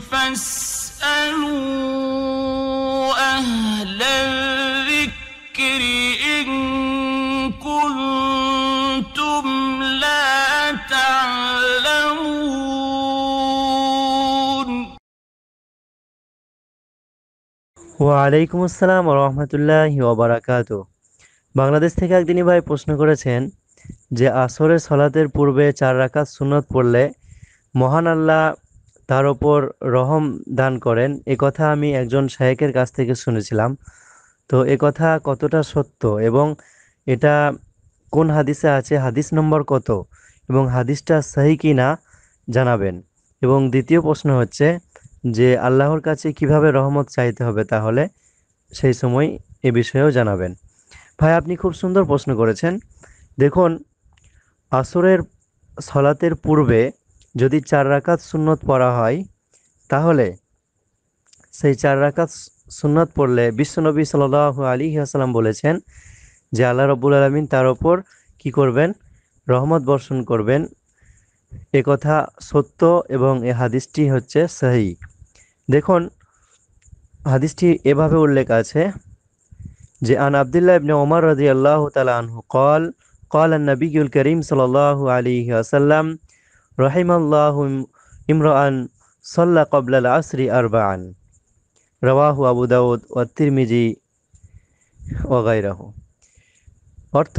ওয়ালাইকুম আসসালাম রহমতুল্লাহ ওবরাকাত বাংলাদেশ থেকে একদিনই ভাই প্রশ্ন করেছেন যে আসরের সলাতের পূর্বে চার রাকাত সুনত পড়লে মহান আল্লাহ তার ওপর রহম দান করেন এ কথা আমি একজন শায়েকের কাছ থেকে শুনেছিলাম তো এ কথা কতটা সত্য এবং এটা কোন হাদিসে আছে হাদিস নম্বর কত এবং হাদিসটা সাহি কি না জানাবেন এবং দ্বিতীয় প্রশ্ন হচ্ছে যে আল্লাহর কাছে কিভাবে রহমত চাইতে হবে তাহলে সেই সময় এ বিষয়েও জানাবেন ভাই আপনি খুব সুন্দর প্রশ্ন করেছেন দেখুন আসরের সলাতের পূর্বে যদি চার রাকাত সুন্নত পড়া হয় তাহলে সেই চার রাকাত সুন্নত পড়লে বিশ্বনবী সাল আলী আসালাম বলেছেন যে আল্লাহ রব্বুল আলমিন তার ওপর কী করবেন রহমত বর্ষণ করবেন এ কথা সত্য এবং এ হাদিসটি হচ্ছে সাহি দেখুন হাদিসটি এভাবে উল্লেখ আছে যে আন আবদুল্লাহ ইবনে ওমর রাজি আল্লাহ তালা আনহু কল কল আন নবী করিম সাল আলী আসাল্লাম আল্লাহ ইমরান সল্লা কবলাল আসরি আরবান রওয়াহু আবু দাউদ ও তিরমিজি ওগাইরাহু অর্থ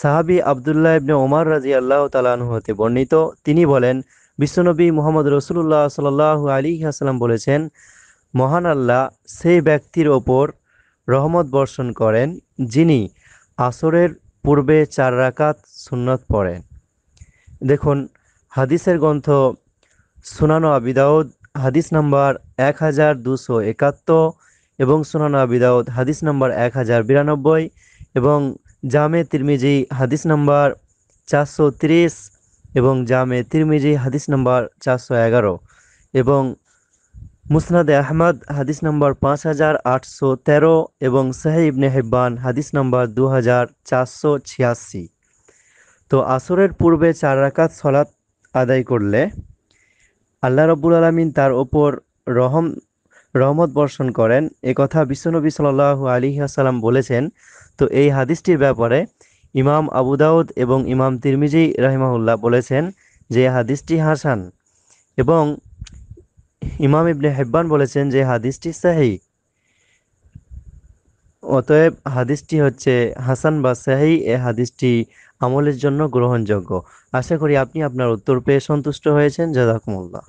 সাহাবি আবদুল্লাহ ইবনে ওমার রাজি আল্লাহ তালানহ হতে বর্ণিত তিনি বলেন বিশ্বনবী মোহাম্মদ রসুল্লাহ সাল আলী আসালাম বলেছেন মহান আল্লাহ সেই ব্যক্তির ওপর রহমত বর্ষণ করেন যিনি আসরের পূর্বে চার রাকাত সুন্নত পড়েন দেখুন হাদিসের গ্রন্থ সুনানো আবিদাউদ হাদিস নাম্বার এক হাজার দুশো একাত্তর এবং সুনানো আবিদাউদ হাদিস নাম্বার এক হাজার বিরানব্বই এবং জামে তিরমিজি হাদিস নাম্বার চারশো তিরিশ এবং জামে তিরমিজি হাদিস নাম্বার চারশো এগারো এবং মুসনাদে আহমদ হাদিস নাম্বার পাঁচ হাজার আটশো তেরো এবং সাহেব নেহেব্বান হাদিস নাম্বার দু হাজার চারশো ছিয়াশি তো আসরের পূর্বে চার রাকাত সলাৎ আদায় করলে আল্লাহ রব্বুল আলমিন তার ওপর রহম রহমত বর্ষণ করেন এ কথা বিশ্বনবী সাল আলী আসসালাম বলেছেন তো এই হাদিসটির ব্যাপারে ইমাম আবু এবং ইমাম তিরমিজি রাহিমাহুল্লাহ বলেছেন যে হাদিসটি হাসান এবং ইমাম ইবনে হেব্বান বলেছেন যে হাদিসটি সাহি অতএব হাদিসটি হচ্ছে হাসান বা সাহি এ হাদিসটি আমলের জন্য গ্রহণযোগ্য আশা করি আপনি আপনার উত্তর পেয়ে সন্তুষ্ট হয়েছেন জাজাকুমুল্লাহ